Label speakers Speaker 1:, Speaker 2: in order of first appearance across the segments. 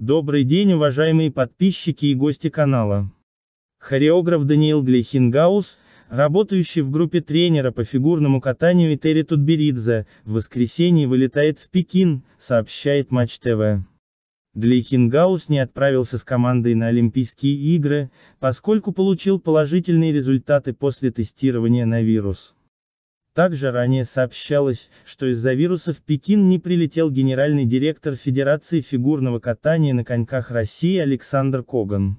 Speaker 1: Добрый день, уважаемые подписчики и гости канала. Хореограф Даниил Глейхингаус, работающий в группе тренера по фигурному катанию Итери Тутберидзе, в воскресенье вылетает в Пекин, сообщает Матч ТВ. Глейхингаус не отправился с командой на Олимпийские игры, поскольку получил положительные результаты после тестирования на вирус. Также ранее сообщалось, что из-за вируса в Пекин не прилетел генеральный директор Федерации фигурного катания на коньках России Александр Коган.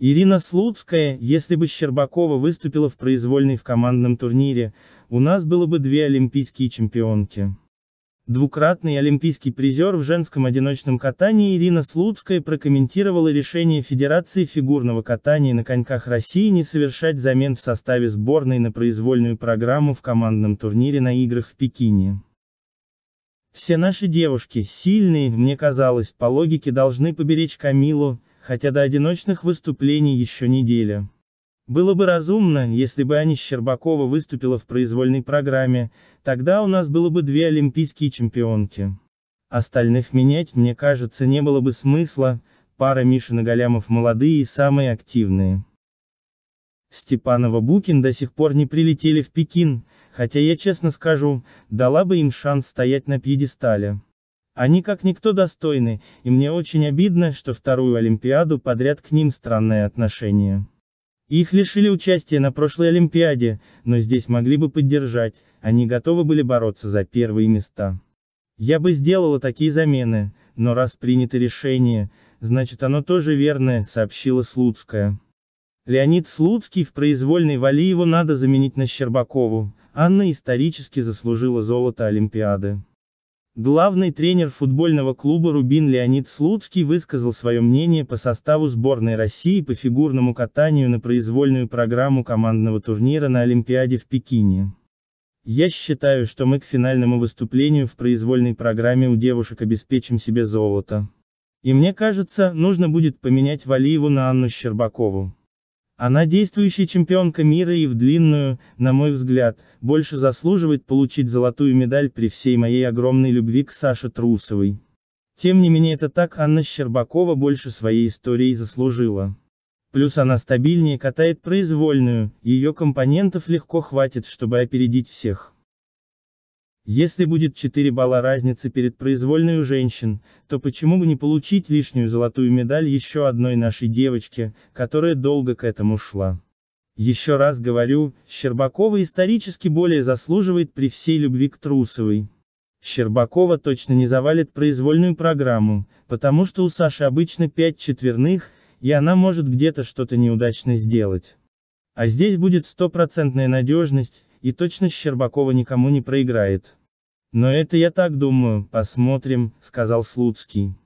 Speaker 1: Ирина Слуцкая, если бы Щербакова выступила в произвольной в командном турнире, у нас было бы две олимпийские чемпионки. Двукратный олимпийский призер в женском одиночном катании Ирина Слуцкая прокомментировала решение Федерации фигурного катания на коньках России не совершать замен в составе сборной на произвольную программу в командном турнире на играх в Пекине. Все наши девушки, сильные, мне казалось, по логике должны поберечь Камилу, хотя до одиночных выступлений еще неделя. Было бы разумно, если бы Аня Щербакова выступила в произвольной программе, тогда у нас было бы две олимпийские чемпионки. Остальных менять, мне кажется, не было бы смысла, пара Мишина и Голямов молодые и самые активные. Степанова Букин до сих пор не прилетели в Пекин, хотя я честно скажу, дала бы им шанс стоять на пьедестале. Они как никто достойны, и мне очень обидно, что вторую Олимпиаду подряд к ним странное отношение. Их лишили участия на прошлой Олимпиаде, но здесь могли бы поддержать, они готовы были бороться за первые места. Я бы сделала такие замены, но раз принято решение, значит оно тоже верное, сообщила Слуцкая. Леонид Слуцкий в произвольной его надо заменить на Щербакову, Анна исторически заслужила золото Олимпиады. Главный тренер футбольного клуба «Рубин» Леонид Слуцкий высказал свое мнение по составу сборной России по фигурному катанию на произвольную программу командного турнира на Олимпиаде в Пекине. «Я считаю, что мы к финальному выступлению в произвольной программе у девушек обеспечим себе золото. И мне кажется, нужно будет поменять Валиеву на Анну Щербакову. Она действующая чемпионка мира и в длинную, на мой взгляд, больше заслуживает получить золотую медаль при всей моей огромной любви к Саше Трусовой. Тем не менее это так Анна Щербакова больше своей историей заслужила. Плюс она стабильнее катает произвольную, ее компонентов легко хватит, чтобы опередить всех. Если будет 4 балла разницы перед произвольной у женщин, то почему бы не получить лишнюю золотую медаль еще одной нашей девочке, которая долго к этому шла. Еще раз говорю, Щербакова исторически более заслуживает при всей любви к Трусовой. Щербакова точно не завалит произвольную программу, потому что у Саши обычно 5 четверных, и она может где-то что-то неудачно сделать. А здесь будет стопроцентная надежность, и точно Щербакова никому не проиграет. Но это я так думаю, посмотрим, сказал Слуцкий.